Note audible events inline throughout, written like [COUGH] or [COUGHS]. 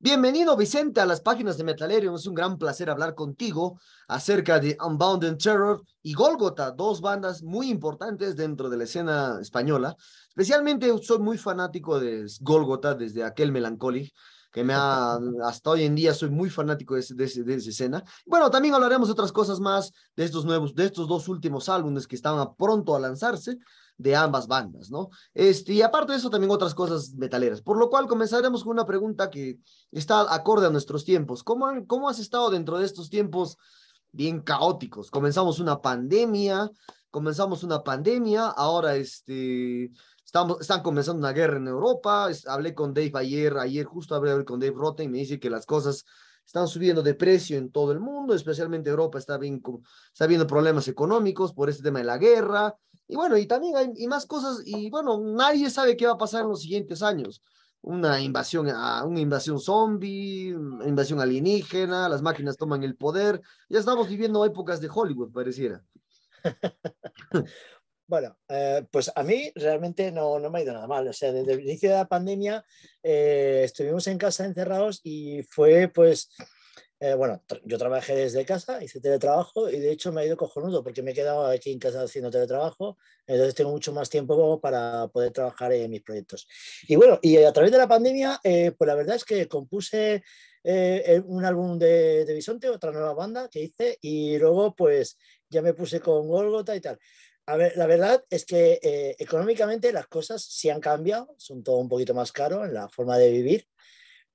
Bienvenido Vicente a las páginas de Metalerium. Es un gran placer hablar contigo acerca de Unbound Terror y Golgotha, dos bandas muy importantes dentro de la escena española. Especialmente soy muy fanático de Golgotha desde aquel melancólico que me ha, [LAUGHS] hasta hoy en día soy muy fanático de, esa escena. Bueno, también hablaremos de otras cosas más de estos nuevos, de estos dos últimos álbumes que estaban pronto a lanzarse de ambas bandas, ¿no? Este, y aparte de eso, también otras cosas metaleras. Por lo cual, comenzaremos con una pregunta que está acorde a nuestros tiempos. ¿Cómo, cómo has estado dentro de estos tiempos bien caóticos? Comenzamos una pandemia, comenzamos una pandemia, ahora este, estamos, están comenzando una guerra en Europa. hablé con Dave ayer, ayer justo hablé con Dave Rotten y me dice que las cosas están subiendo de precio en todo el mundo, especialmente Europa está, bien, viendo problemas económicos por este tema de la guerra, y bueno, y también hay y más cosas, y bueno, nadie sabe qué va a pasar en los siguientes años. Una invasión, una invasión zombie, invasión alienígena, las máquinas toman el poder, ya estamos viviendo épocas de Hollywood, pareciera. [LAUGHS] Bueno, eh, pues a mí realmente no, me ha ido nada mal. O sea, desde el inicio de la pandemia eh, estuvimos en casa encerrados y fue pues, eh, bueno, yo trabajé desde casa, hice teletrabajo y de hecho me ha ido cojonudo porque me he quedado aquí en casa haciendo teletrabajo, entonces tengo mucho más tiempo para poder trabajar en mis proyectos. Y bueno, y a través de la pandemia, pues la verdad es que compuse un álbum de, de Bisonte, otra nueva banda que hice y luego pues ya me puse con Golgota y tal. A ver, la verdad es que eh, económicamente las cosas sí han cambiado, son todo un poquito más caro en la forma de vivir,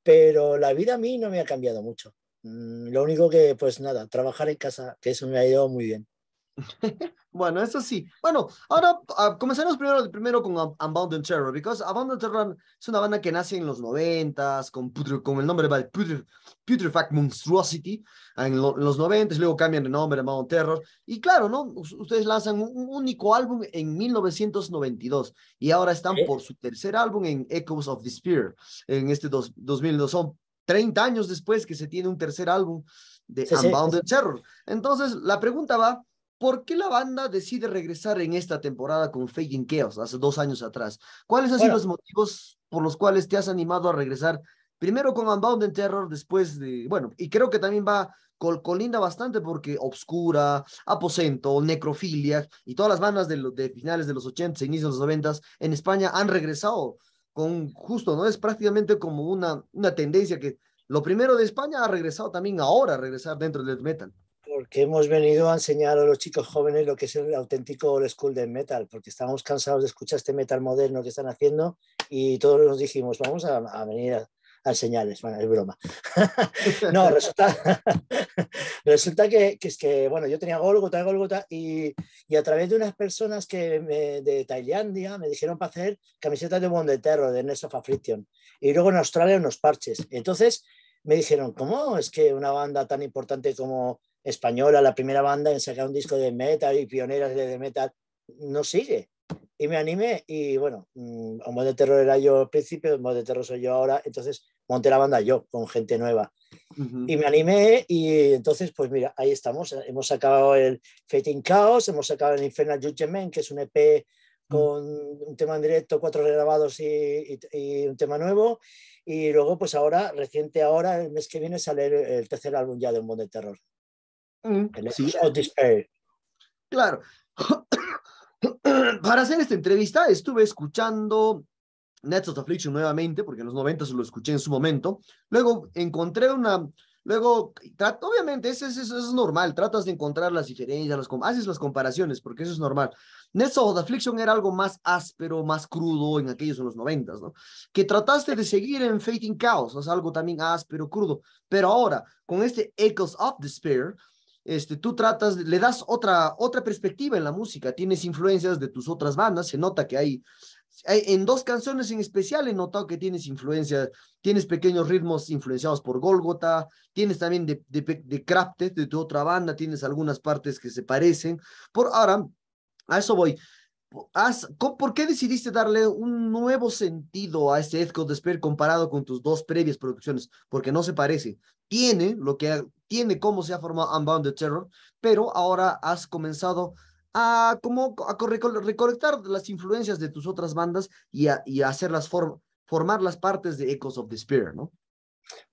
pero la vida a mí no me ha cambiado mucho. Mm, lo único que, pues nada, trabajar en casa, que eso me ha ido muy bien. [LAUGHS] bueno, eso sí. Bueno, ahora ah, comenzamos primero, primero con Unbounded Terror, because Unbounded Terror es una banda que nace en los noventas, con, con el nombre de Putrefact Monstrosity, en, los 90 los noventas, luego cambian de nombre, Unbounded Terror, y claro, ¿no? Ustedes lanzan un, único álbum en 1992, y ahora están ¿Eh? por su tercer álbum en Echoes of Despair, en este dos, 2002, son 30 años después que se tiene un tercer álbum de Unbounded Terror. Entonces, la pregunta va ¿Por qué la banda decide regresar en esta temporada con Fake in Chaos hace dos años atrás? ¿Cuáles han sido los motivos por los cuales te has animado a regresar primero con Unbound Terror, después de, bueno, y creo que también va con colinda bastante porque Obscura, Aposento, Necrofilia y todas las bandas de, de finales de los 80, e inicios de los 90 en España han regresado con justo, ¿no? Es prácticamente como una, una tendencia que lo primero de España ha regresado también ahora, a regresar dentro del metal que hemos venido a enseñar a los chicos jóvenes lo que es el auténtico old school de metal, porque estábamos cansados de escuchar este metal moderno que están haciendo y todos nos dijimos, vamos a, venir a, enseñarles. Bueno, es broma. [LAUGHS] no, resulta, [LAUGHS] resulta que, es que, bueno, yo tenía Golgota, Golgota, y, y a través de unas personas que de Tailandia me dijeron para hacer camisetas de Bond de Terror, de Nest of Affliction, y luego en Australia unos parches. Entonces me dijeron, ¿cómo es que una banda tan importante como española, la primera banda en sacar un disco de metal y pioneras de metal, no sigue. Y me animé y bueno, mm, modo de Terror era yo al principio, modo de Terror soy yo ahora, entonces monté la banda yo con gente nueva. Y me animé y entonces pues mira, ahí estamos, hemos sacado el Fate in Chaos, hemos sacado el Infernal Judgment, que es un EP mm. con un tema en directo, cuatro regrabados y, y, un tema nuevo. Y luego, pues ahora, reciente ahora, el mes que viene sale el, tercer álbum ya de Un modo de Terror. Mm. Eh. Claro. [COUGHS] Para hacer esta entrevista estuve escuchando Nets of Affliction nuevamente, porque en los 90 lo escuché en su momento. Luego encontré una, Luego, obviamente, eso es, es, normal, tratas de encontrar las diferencias, las, haces las comparaciones, porque eso es normal. Nets of Affliction era algo más áspero, más crudo en aquellos en los noventas, ¿no? Que trataste de seguir en Fading Chaos, algo también áspero, crudo. Pero ahora, con este Echoes of Despair, este, tú tratas, le das otra, otra perspectiva en la música, tienes influencias de tus otras bandas, se nota que hay, hay en dos canciones en especial he notado que tienes influencias, tienes pequeños ritmos influenciados por Golgota, tienes también de, de, de de tu otra banda, tienes algunas partes que se parecen, por ahora, a eso voy, ¿por qué decidiste darle un nuevo sentido a este the Despair comparado con tus dos previas producciones? Porque no se parece. Tiene lo que tiene cómo se ha formado Unbounded Terror, pero ahora has comenzado a como a recolectar las influencias de tus otras bandas y, a, hacerlas formar las partes de Echoes of Despair, ¿no?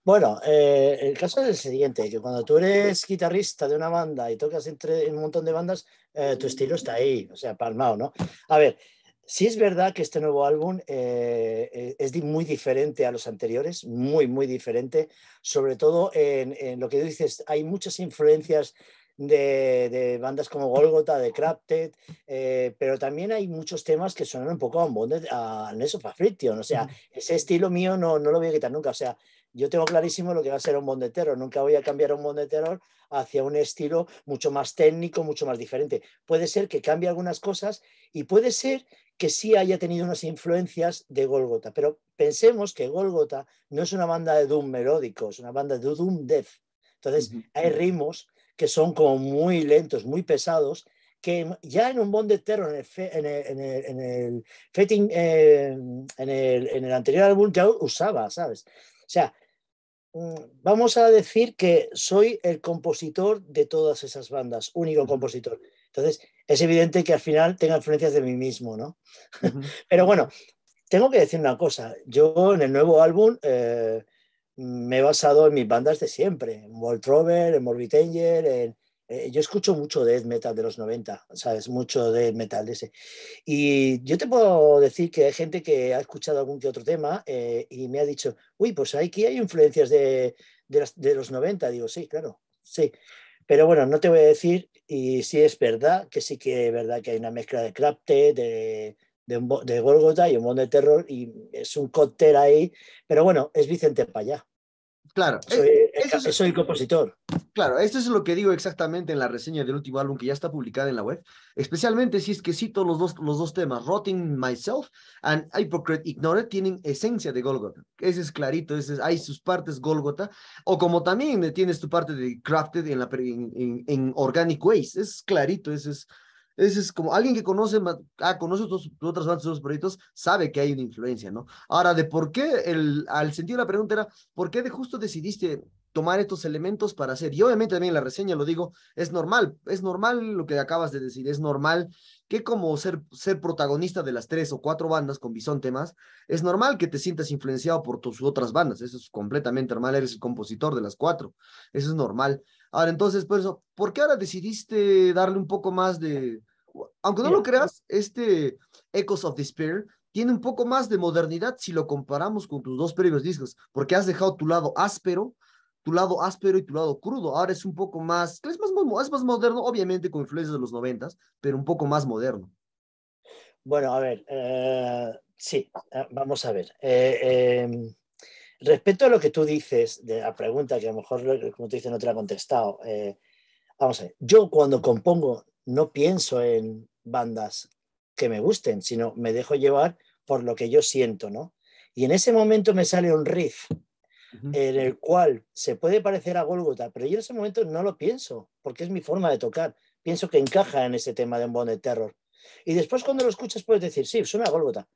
Bueno, eh, el caso es el siguiente, que cuando tú eres guitarrista de una banda y tocas entre un montón de bandas, eh, tu estilo está ahí, o sea, palmado, ¿no? A ver, si es verdad que este nuevo álbum eh, es muy diferente a los anteriores, muy, muy diferente, sobre todo en, lo que tú dices, hay muchas influencias de, bandas como Golgotha, de Crafted, pero también hay muchos temas que suenan un poco a, un a o sea, ese estilo mío no, no lo voy a quitar nunca, o sea, yo tengo clarísimo lo que va a ser un bondetero. Nunca voy a cambiar un bondetero hacia un estilo mucho más técnico, mucho más diferente. Puede ser que cambie algunas cosas y puede ser que sí haya tenido unas influencias de Golgota. Pero pensemos que Golgota no es una banda de doom melódico, es una banda de doom death. Entonces, hay ritmos que son como muy lentos, muy pesados, que ya en un bondetero, en el, eh, en el, en el anterior álbum, ya usaba, ¿sabes? O sea, Mm, vamos a decir que soy el compositor de todas esas bandas, único compositor. Entonces, es evidente que al final tenga influencias de mí mismo, ¿no? [LAUGHS] Pero bueno, tengo que decir una cosa. Yo en el nuevo álbum eh, me he basado en mis bandas de siempre, en Walt Rover, en Morbid en, eh, yo escucho mucho de metal de los 90, ¿sabes? Mucho de metal ese. Y yo te puedo decir que hay gente que ha escuchado algún que otro tema eh, y me ha dicho, uy, pues aquí hay influencias de, de, los 90. Digo, sí, claro, sí. Pero bueno, no te voy a decir, y sí es verdad, que sí que es verdad que hay una mezcla de crapte, de, de, y un mundo de terror, y es un cóctel ahí, pero bueno, es Vicente Payá. Claro. E-, soy, eso es, el compositor. Claro, esto es lo que digo exactamente en la reseña del último álbum que ya está publicada en la web. Especialmente si es que cito los dos, los dos temas, Rotting Myself and Hypocrite Ignored, tienen esencia de Golgotha. Ese es clarito, ese es, hay sus partes Golgotha. O como también tienes tu parte de Crafted en, la, en Organic Ways. Es clarito, ese es es como alguien que conoce, ah, conoce otros, otras bandas, otros proyectos, sabe que hay una influencia, ¿no? Ahora, de por qué, el, al sentido de la pregunta era, ¿por qué de justo decidiste tomar estos elementos para hacer. Y obviamente también la reseña lo digo, es normal, es normal lo que acabas de decir, es normal que como ser, ser protagonista de las tres o cuatro bandas con Bisonte más, es normal que te sientas influenciado por tus otras bandas, eso es completamente normal, eres el compositor de las cuatro, eso es normal. Ahora entonces, por eso, ¿por qué ahora decidiste darle un poco más de, aunque no lo creas, pues este Echoes of Despair tiene un poco más de modernidad si lo comparamos con tus dos previos discos, porque has dejado tu lado áspero, tu lado áspero y tu lado crudo. Ahora es un poco más, es más, es más moderno, obviamente con influencias de los noventas, pero un poco más moderno. Bueno, a ver, eh, sí, eh, vamos a ver. Eh, em, respecto a lo que tú dices, de la pregunta que a lo mejor, como tú dices, no te la he contestado, vamos a ver, yo cuando compongo no pienso en bandas que me gusten, sino me dejo llevar por lo que yo siento, ¿no? Y en ese momento me sale un riff en el cual se puede parecer a Golgota, pero yo en ese momento no lo pienso, porque es mi forma de tocar. Pienso que encaja en ese tema de un Bond de Terror. Y después cuando lo escuchas puedes decir, sí, suena a Golgotha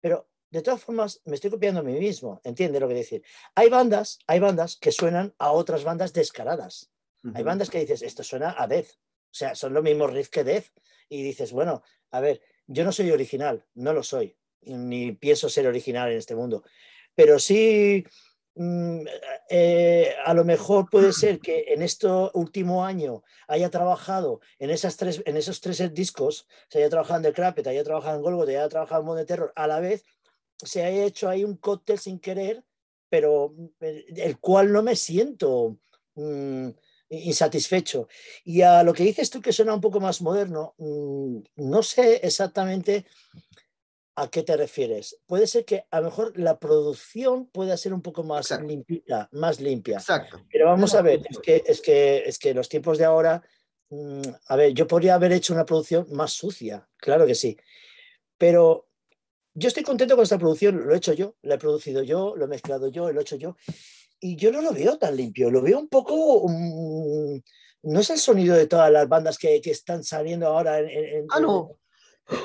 pero de todas formas me estoy copiando a mí mismo, entiende lo que decir. Hay bandas, hay bandas que suenan a otras bandas descaradas. Hay bandas que dices, esto suena a Death. O sea, son los mismos riffs que Death. Y dices, bueno, a ver, yo no soy original, no lo soy, ni pienso ser original en este mundo. Pero sí Mm, eh, a lo mejor puede ser que en este último año haya trabajado en, esas tres, en esos tres discos, se haya trabajado en The Crappet, haya trabajado en Golgotha, haya trabajado en Modern Terror, a la vez se haya hecho ahí un cóctel sin querer, pero eh, el cual no me siento mm, insatisfecho. Y a lo que dices tú que suena un poco más moderno, mm, no sé exactamente ¿A qué te refieres? Puede ser que a lo mejor la producción pueda ser un poco más limpia, más limpia. Exacto. Pero vamos a ver, es que, es que, es que los tiempos de ahora, mm, a ver, yo podría haber hecho una producción más sucia, claro que sí. Pero yo estoy contento con esta producción, lo he hecho yo, la he producido yo, lo he mezclado yo, lo he hecho yo. Y yo no lo veo tan limpio, lo veo un poco... Mm, no es el sonido de todas las bandas que, están saliendo ahora en, ah,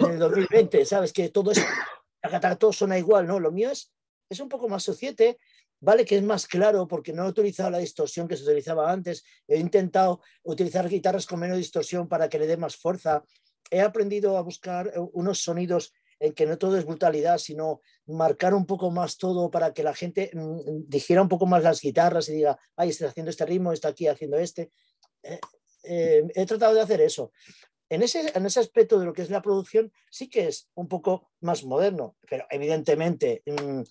en el 2020, ¿sabes? Que todo es, todo suena igual, ¿no? Lo mío es, es un poco más suciete, ¿vale? Que es más claro porque no he utilizado la distorsión que se utilizaba antes, he intentado utilizar guitarras con menos distorsión para que le dé más fuerza, he aprendido a buscar eh, unos sonidos en que no todo es brutalidad, sino marcar un poco más todo para que la gente mm, mm, digiera un poco más las guitarras y diga, ay, está haciendo este ritmo, está aquí haciendo este. Eh, eh, he tratado de hacer eso en ese, en ese aspecto de lo que es la producción sí que es un poco más moderno, pero evidentemente mm,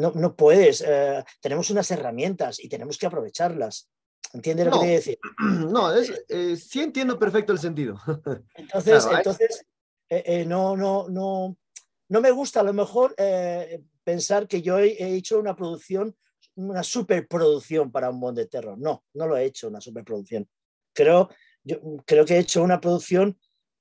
no, puedes, eh, tenemos unas herramientas y tenemos que aprovecharlas. ¿Entiendes lo que quiero decir? [CLEARS THROAT] No, eh, sí entiendo perfecto el sentido. [LAUGHS] Entonces, entonces eh, no, no, no, no me gusta a lo mejor pensar que yo he, hecho una producción, una superproducción para un bond de terror. No, no lo he hecho una superproducción. Creo yo creo que he hecho una producción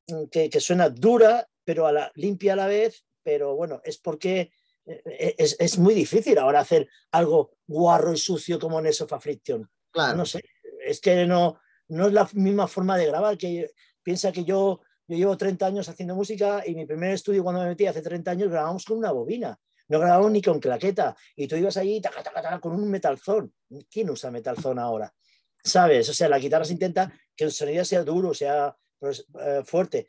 mm, que, suena dura, pero limpia a la vez, pero bueno, es porque eh, eh, es, muy difícil ahora hacer algo guarro y sucio como en of Friction. No sé, es que no, no es la misma forma de grabar, que piensa que yo, llevo 30 años haciendo música y mi primer estudio cuando me metí hace 30 años grabamos con una bobina, no grabamos ni con claqueta y tú ibas allí con un metalzón. ¿Quién usa metalzón ahora? ¿sabes? O sea, la guitarra se intenta que el sonido sea duro, sea pues, eh, fuerte.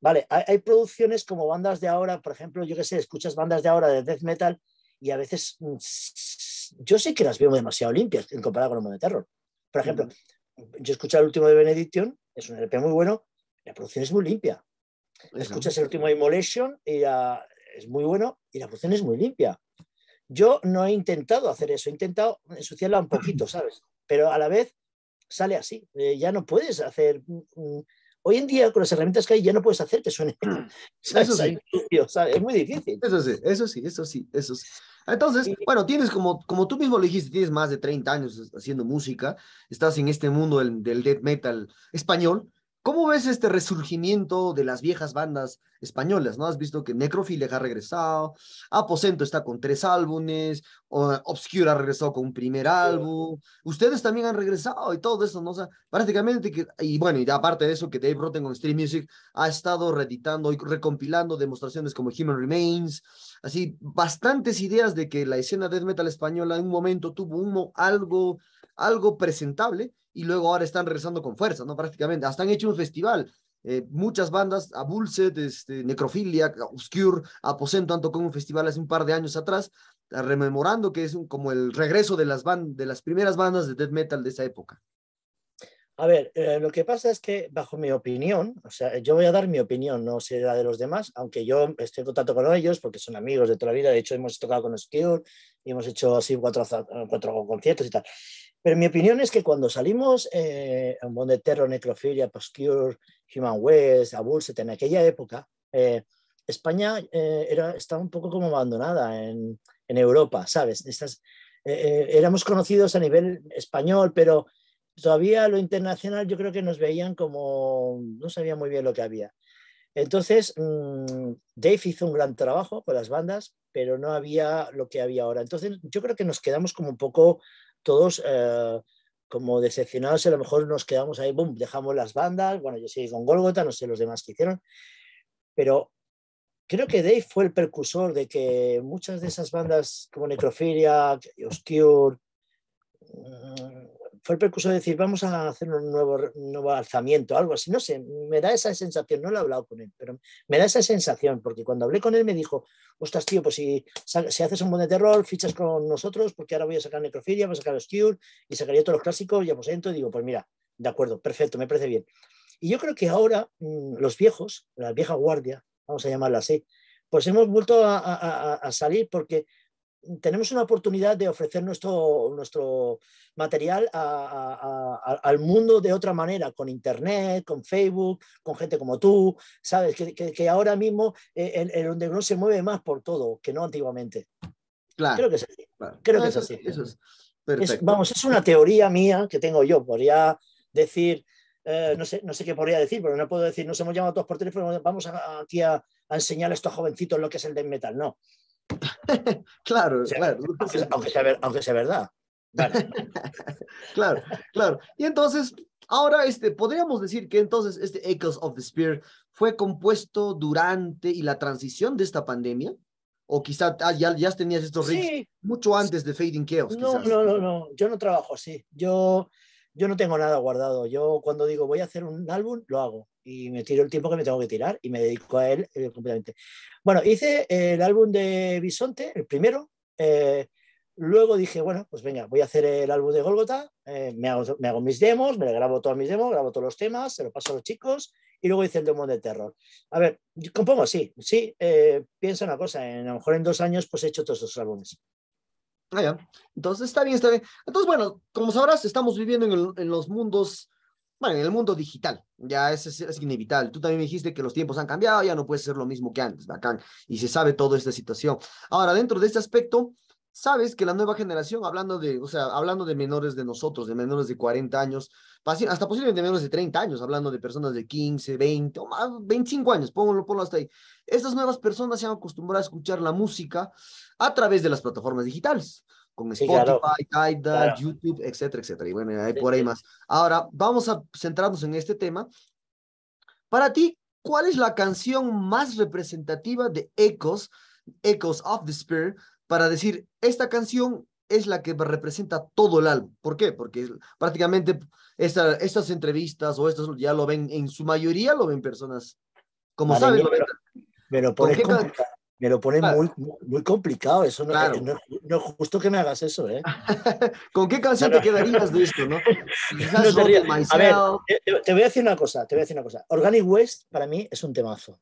Vale, hay, producciones como bandas de ahora, por ejemplo, yo que sé, escuchas bandas de ahora de death metal y a veces mm, yo sé que las veo demasiado limpias en comparado con el de terror. Por ejemplo, yo escuché el último de Benediction, es un LP e muy bueno, la producción es muy limpia. Escuchas el último de Immolation y es muy bueno y la producción es muy limpia. Yo no he intentado hacer eso, he intentado ensuciarla un poquito, ¿sabes? Pero a la vez sale así. Eh, ya no puedes hacer. Mm, mm, hoy en día, con las herramientas que hay, ya no puedes hacer que suene. [CLEARS THROAT] [LAUGHS] Es muy difícil. Eso sí, eso sí, eso sí, Entonces, bueno, tienes como, como tú mismo lo dijiste, tienes más de 30 años haciendo música, estás en este mundo del, del death metal español. ¿Cómo ves este resurgimiento de las viejas bandas españolas, ¿no? Has visto que Necrofilia ha regresado, Aposento está con tres álbumes, Obscure ha regresado con un primer álbum, ustedes también han regresado y todo eso, ¿no? O sea, prácticamente que, y bueno, y aparte de eso, que Dave Rotten con Street Music ha estado reeditando y recompilando demostraciones como Human Remains, así, bastantes ideas de que la escena death metal española en un momento tuvo algo, algo presentable y luego ahora están regresando con fuerza, ¿no? Prácticamente, hasta han hecho un festival eh, muchas bandas, Abulse, este, Necrofilia, Obscure, Aposento han tocado un festival hace un par de años atrás, rememorando que es como el regreso de las, band de las primeras bandas de death metal de esa época. A ver, eh, lo que pasa es que, bajo mi opinión, o sea, yo voy a dar mi opinión, no será de los demás, aunque yo estoy en contacto con ellos porque son amigos de toda la vida. De hecho, hemos tocado con Obscure y hemos hecho así cuatro, cuatro conciertos y tal. Pero mi opinión es que cuando salimos a eh, un Bond de Terror, Necrofilia, Obscure, Human West, Abulset, en aquella época, eh, España eh, era, estaba un poco como abandonada en, en Europa, ¿sabes? Estas, éramos conocidos a nivel español, pero todavía lo internacional yo creo que nos veían como, no sabía muy bien lo que había. Entonces, mm, Dave hizo un gran trabajo con las bandas, pero no había lo que había ahora. Entonces, yo creo que nos quedamos como un poco todos eh, como decepcionados, a lo mejor nos quedamos ahí, boom, dejamos las bandas, bueno, yo seguí con Golgotha, no sé los demás que hicieron, pero creo que Dave fue el precursor de que muchas de esas bandas como Necrophilia, Oscure. Mm, fue el precursor de decir, vamos a hacer un nuevo, nuevo alzamiento, algo así. No sé, me da esa sensación, no lo he hablado con él, pero me da esa sensación, porque cuando hablé con él me dijo, ostras, tío, pues si, si haces un buen de terror, fichas con nosotros, porque ahora voy a sacar Necrofilia, voy a sacar Skewer y sacaría todos los clásicos, y aposento y digo, pues mira, de acuerdo, perfecto, me parece bien. Y yo creo que ahora mm, los viejos, la vieja guardia, vamos a llamarla así, pues hemos vuelto a, a salir porque tenemos una oportunidad de ofrecer nuestro, nuestro material al mundo de otra manera, con Internet, con Facebook, con gente como tú, ¿sabes? Que, ahora mismo eh, el, el underground se mueve más por todo que no antiguamente. Claro. Creo que es así. es así. vamos, es una teoría mía que tengo yo. Podría decir, eh, no, sé, no sé qué podría decir, pero no puedo decir, nos hemos llamado todos por teléfono, vamos aquí a, a enseñar a estos jovencitos lo que es el death metal. No, [LAUGHS] claro, claro. Aunque sea, verdad. [LAUGHS] claro, claro. Y entonces, ahora este, podríamos decir que entonces este Echoes of the Spear fue compuesto durante y la transición de esta pandemia. O quizá ah, ya, ya, tenías estos riffs mucho antes de Fading Chaos. No, no, no, no. Yo no trabajo así. Yo, yo no tengo nada guardado. Yo cuando digo voy a hacer un álbum, lo hago y me tiro el tiempo que me tengo que tirar y me dedico a él eh, completamente. Bueno, hice eh, el álbum de Bisonte, el primero. Eh, luego dije, bueno, pues venga, voy a hacer el álbum de Golgota, me, hago, me hago mis demos, me grabo todos mis demos, grabo todos los temas, se lo paso a los chicos y luego hice el demo de terror. A ver, compongo, sí, sí, pienso una cosa, a lo mejor en dos años pues he hecho todos esos álbumes. Ah, ya. Entonces está bien, está bien. Entonces, bueno, como sabrás, estamos viviendo en, en los mundos bueno, en el mundo digital, ya es, es, inevitable. Tú también me dijiste que los tiempos han cambiado, ya no puede ser lo mismo que antes, bacán, y se sabe toda esta situación. Ahora, dentro de este aspecto, sabes que la nueva generación, hablando de, o sea, hablando de menores de nosotros, de menores de 40 años, hasta posiblemente menores de 30 años, hablando de personas de 15, 20 o más, 25 años, pónganlo ponlo hasta ahí. Estas nuevas personas se han acostumbrado a escuchar la música a través de las plataformas digitales con Spotify, Tidal, YouTube, etcétera, etcétera. Y bueno, hay por ahí más. Ahora, vamos a centrarnos en este tema. Para ti, ¿cuál es la canción más representativa de Echoes, Echoes of the Spirit, para decir, esta canción es la que representa todo el álbum. ¿Por qué? Porque prácticamente esta, estas entrevistas o estos ya lo ven, en su mayoría lo ven personas, como saben pero, por me lo pone muy, complicado, eso no, es justo que me hagas eso, ¿eh? [LAUGHS] ¿Con qué canción te quedarías de esto, [LAUGHS] te a ver, te, voy a decir una cosa, te voy a decir una cosa. Organic West para mí es un temazo.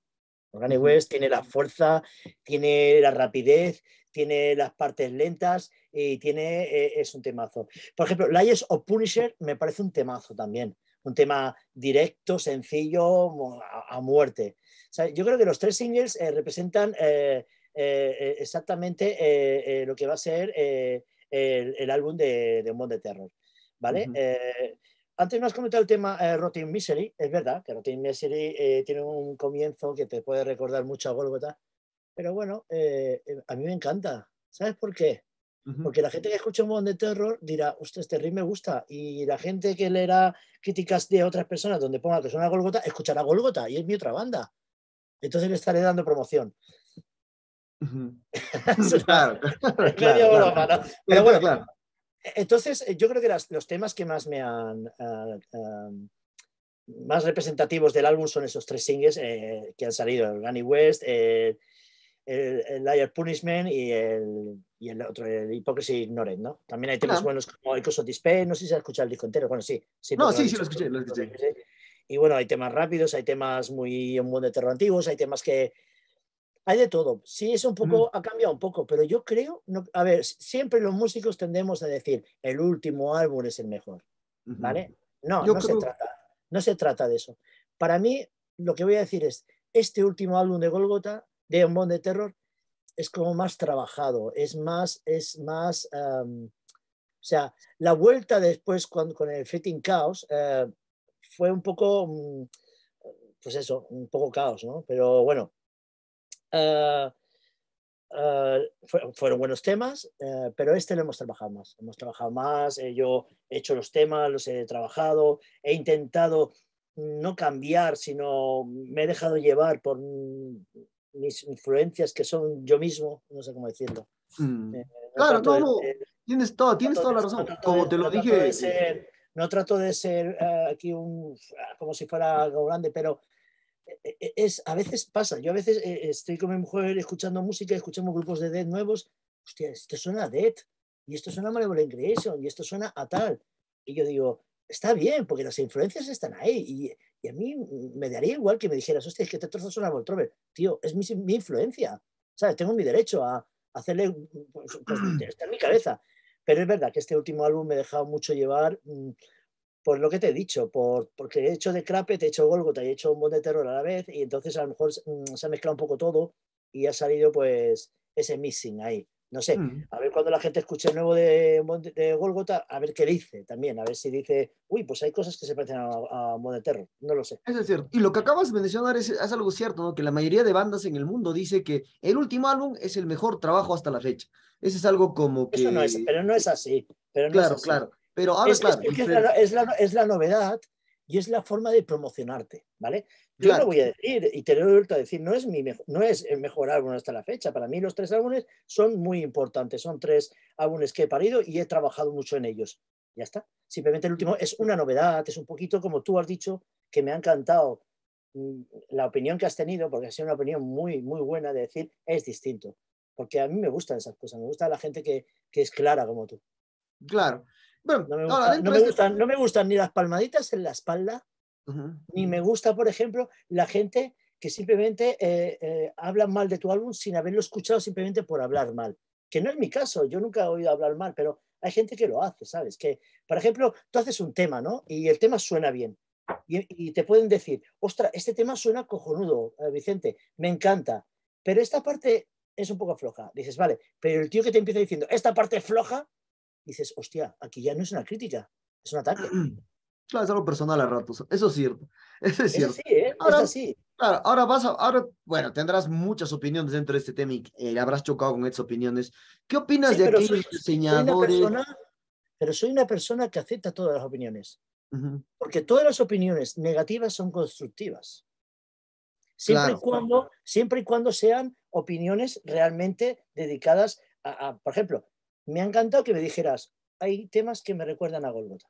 Organic West tiene la fuerza, tiene la rapidez, tiene las partes lentas y tiene, eh, es un temazo. Por ejemplo, Lies of Punisher me parece un temazo también un tema directo, sencillo, a, muerte. yo creo que los tres singles eh, representan eh, eh, exactamente lo que va a ser el, álbum de, de Un de Terror. ¿Vale? antes me has comentado el tema Rotting Misery. Es verdad que Rotting Misery tiene un comienzo que te puede recordar mucho a Golgotha. Pero bueno, a mí me encanta. ¿Sabes por qué? Porque la gente que escucha un montón de terror dirá, usted, este ritmo me gusta. Y la gente que leerá críticas de otras personas donde ponga que suena Golgota, escuchará Golgota y es mi otra banda. Entonces le estaré dando promoción. [LAUGHS] [LAUGHS] claro, claro, Entonces, eh, yo creo que los temas que más me han. Eh, eh, más representativos del álbum son esos tres singles que han salido: Granny West, eh, el, el Liar Punishment y el, y el otro, el Hypocrisy ¿no? También hay temas buenos como of no sé si has escuchado el disco entero, bueno, sí. sí no, sí, sí, lo escuché, lo escuché. Y bueno, hay temas rápidos, hay temas muy un buen de terror antiguos, hay temas que... Hay de todo. Sí, es un poco, mm. ha cambiado un poco, pero yo creo, a ver, siempre los músicos tendemos a decir, el último álbum es el mejor, ¿vale? No, no se trata, no se trata de eso. Para mí, lo que voy a decir es, este último álbum de Golgota de un de terror es como más trabajado, es más, es más, em, o sea, la vuelta después con, con el Fitting caos eh, fue un poco, mm, pues eso, un poco caos, ¿no? Pero bueno, eh, eh, fueron buenos temas, pero este lo hemos trabajado más, hemos trabajado más, yo he hecho los temas, los he trabajado, he intentado no cambiar, sino me he dejado llevar por mis influencias, que son yo mismo, no sé cómo decirlo. Mm. Eh, claro, tienes, todo, tienes toda la razón. como te lo dije. Eh, no trato de ser eh, aquí un, como si fuera algo grande, pero es, a veces pasa. Yo a veces estoy con mi mujer escuchando música, escuchamos grupos de Dead nuevos. Hostia, esto suena a Dead, y esto suena a Malevolent Creation, y esto suena a tal. Y yo digo, está bien, porque las influencias están ahí. Y, y a mí me daría igual que me dijeras, hostia, es que te trozas una Voltrover. Tío, es mi, influencia. ¿Sabes? Tengo mi derecho a hacerle. Pues, pues, [CLEARS THROAT] está en mi cabeza. Pero es verdad que este último álbum me ha dejado mucho llevar mm, por lo que te he dicho, por, porque he hecho de te he hecho golgo te he hecho un montón de terror a la vez. Y entonces a lo mejor se mm, ha mezclado un poco todo y ha salido pues ese missing ahí. No sé, mm. a ver cuando la gente escuche el nuevo de, de a ver qué dice también, a ver si dice, uy, pues hay cosas que se parecen a, a no lo sé. Eso es cierto. Y lo que acabas de mencionar es, algo cierto, ¿no? Que la mayoría de bandas en el mundo dice que el último álbum es el mejor trabajo hasta la fecha. Eso es algo como que... Eso no es, pero no es así. Pero claro, claro. Pero ahora, es, claro, es, la, es la novedad y es la forma de promocionarte, ¿vale? Yo claro. voy a decir y te lo he vuelto a decir, no es, mi no es el mejor álbum hasta la fecha, para mí los tres álbumes son muy importantes, son tres álbumes que he parido y he trabajado mucho en ellos, ya está. Simplemente el último es una novedad, es un poquito como tú has dicho, que me ha encantado mm, la opinión que has tenido, porque ha sido una opinión muy, muy buena de decir, es distinto, porque a mí me gustan esas cosas, me gusta la gente que, que es clara como tú. Claro, este no, me gustan, ni las palmaditas en la espalda, ni me gusta, por ejemplo, la gente que simplemente eh, eh, habla mal de tu álbum sin haberlo escuchado simplemente por hablar mal. Que no es mi caso, yo nunca he oído hablar mal, pero hay gente que lo hace, ¿sabes? Que, por ejemplo, tú haces un tema, ¿no? Y el tema suena bien. Y, te pueden decir, ostra, este tema suena cojonudo, eh, Vicente, me encanta. Pero esta parte es un poco floja. Dices, vale, pero el tío que te empieza diciendo, esta parte es floja, dices, hostia, aquí ya no es una crítica, es un ataque. [CLEARS THROAT] Claro, es algo personal a ratos. Eso es cierto. [LAUGHS] Eso es cierto. ¿eh? ahora, sí. Claro, ahora vas a, ahora, bueno, tendrás muchas opiniones dentro de este tema y eh, habrás chocado con estas opiniones. ¿Qué opinas de aquí, soy, pero soy una persona que acepta todas las opiniones. Porque todas las opiniones negativas son constructivas. Siempre, y cuando, siempre y cuando sean opiniones realmente dedicadas a, por ejemplo, me ha encantado que me dijeras, hay temas que me recuerdan a Golgota.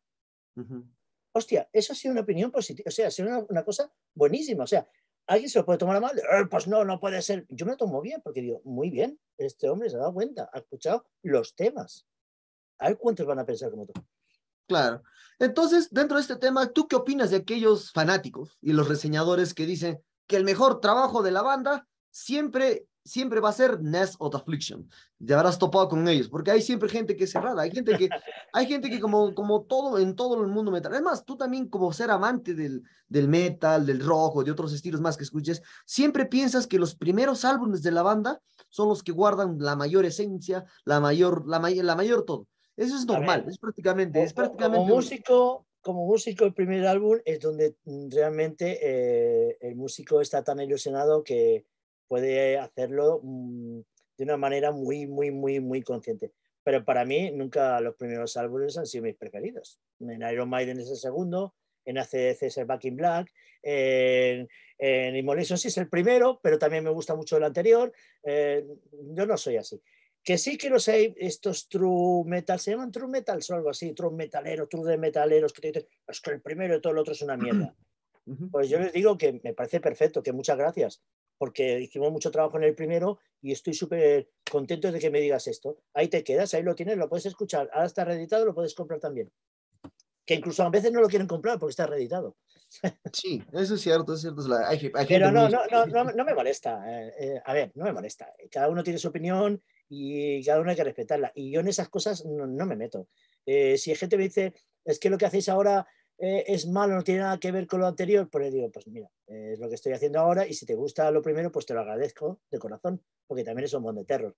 Hostia, eso ha sido una opinión positiva, o sea, ha sido una, cosa buenísima. O sea, alguien se lo puede tomar a mal, eh, pues no, no puede ser. Yo me lo tomo bien porque digo, muy bien, este hombre se ha dado cuenta, ha escuchado los temas. A ver cuántos van a pensar como tú. Claro. Entonces, dentro de este tema, ¿tú qué opinas de aquellos fanáticos y los reseñadores que dicen que el mejor trabajo de la banda siempre siempre va a ser Nest of Affliction. Te habrás topado con ellos, porque hay siempre gente que es cerrada, hay gente que, hay gente que como, como todo, en todo el mundo metal. Además, tú también como ser amante del, del metal, del rock o de otros estilos más que escuches, siempre piensas que los primeros álbumes de la banda son los que guardan la mayor esencia, la mayor, la, mayor todo. Eso es normal, es prácticamente, como, es prácticamente. músico, como músico, el primer álbum es donde mm, realmente eh, el músico está tan ilusionado que puede hacerlo mm, de una manera muy, muy, muy, muy consciente. Pero para mí nunca los primeros álbumes han sido mis preferidos. En Iron Maiden es el segundo, en ACDC es el Back in Black, en, en Immolation sí es el primero, pero también me gusta mucho el anterior. Eh, yo no soy así. Que sí que los hay, estos true metal, se llaman true Metal? o algo así, true Metalero, true de metaleros, que es que el primero y todo el otro es una mierda. [CLEARS THROAT] Pues yo les digo que me parece perfecto, que muchas gracias, porque hicimos mucho trabajo en el primero y estoy súper contento de que me digas esto. Ahí te quedas, ahí lo tienes, lo puedes escuchar. Ahora está reeditado, lo puedes comprar también. Que incluso a veces no lo quieren comprar porque está reeditado. Sí, eso es cierto, es cierto. Pero no, no, no, no, me molesta. Eh, eh, a ver, no me molesta. Cada uno tiene su opinión y cada uno hay que respetarla. Y yo en esas cosas no, me meto. Eh, si hay gente me dice, es que lo que hacéis ahora eh, es malo, no tiene nada que ver con lo anterior, pues digo, pues mira, es lo que estoy haciendo ahora y si te gusta lo primero, pues te lo agradezco de corazón, porque también es un buen de terror.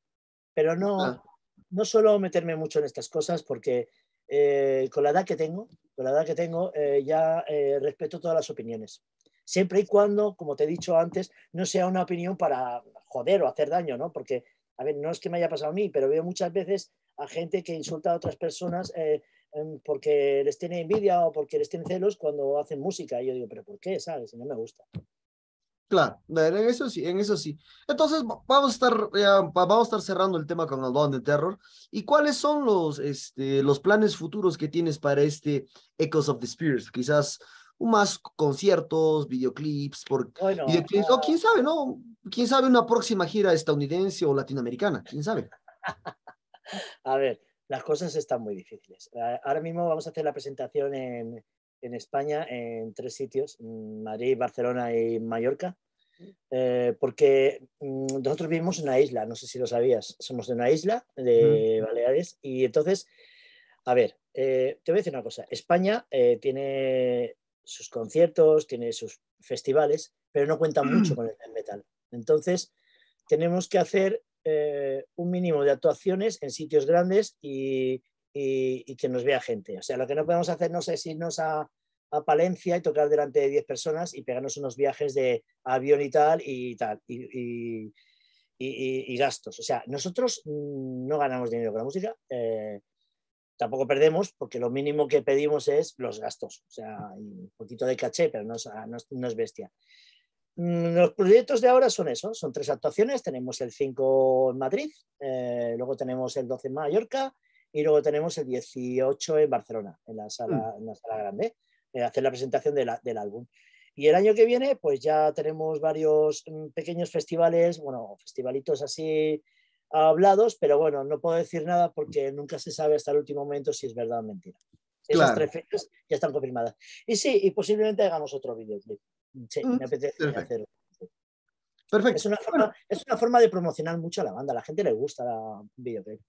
Pero no, ah. no suelo meterme mucho en estas cosas porque eh, con la edad que tengo, con la edad que tengo, eh, ya respeto todas las opiniones. Siempre y cuando, como te he dicho antes, no sea una opinión para joder o hacer daño, ¿no? Porque, a ver, no es que me haya pasado a mí, pero veo muchas veces a gente que insulta a otras personas Em, porque les tiene envidia o porque les tiene celos cuando hacen música. Y yo digo, pero ¿por qué? ¿Sabes? Si no me gusta. Claro, en eso sí, en eso sí. Entonces vamos a estar, vamos a estar cerrando el tema con el Dawn de Terror. ¿Y cuáles son los, este, los planes futuros que tienes para este Echoes of the Spirits? Quizás más conciertos, videoclips, por, bueno, o ah. quién sabe, ¿no? ¿Quién sabe una próxima gira estadounidense o latinoamericana? ¿Quién sabe? [LAUGHS] a ver, las cosas están muy difíciles. Ahora mismo vamos a hacer la presentación en, España en tres sitios, mm, Madrid, Barcelona y Mallorca, eh, porque mm, nosotros vivimos en una isla, no sé si lo sabías, somos de una isla de Baleares y entonces, a ver, eh, te voy a decir una cosa, España eh, tiene sus conciertos, tiene sus festivales, pero no cuenta mucho [CLEARS THROAT] con el metal. Entonces, tenemos que hacer eh, un mínimo de actuaciones en sitios grandes y, y, que nos vea gente. O sea, lo que no podemos hacer no es irnos a, a Palencia y tocar delante de 10 personas y pegarnos unos viajes de avión y tal y tal. Y, y gastos. O sea, nosotros mm, no ganamos dinero con la música, eh, tampoco perdemos, porque lo mínimo que pedimos es los gastos. O sea, un poquito de caché, pero no es bestia. Mm, los proyectos de ahora son esos, son tres actuaciones. Tenemos el 5 en Madrid, eh, luego tenemos el 12 en Mallorca y luego tenemos el 18 en Barcelona, en la sala, mm. en la sala grande, eh, hacer la presentación del álbum. Y el año que viene, pues ya tenemos varios mm, pequeños festivales, bueno, festivalitos así hablados, pero bueno, no puedo decir nada porque nunca se sabe hasta el último momento si es verdad o mentira. Esas tres fechas ya están confirmadas. Y sí, y posiblemente hagamos otro videoclip sí, me apetece Perfecto. hacerlo. Perfecto. Es una, forma, es una forma de promocionar mucho a la banda. A la gente le gusta la videoclip.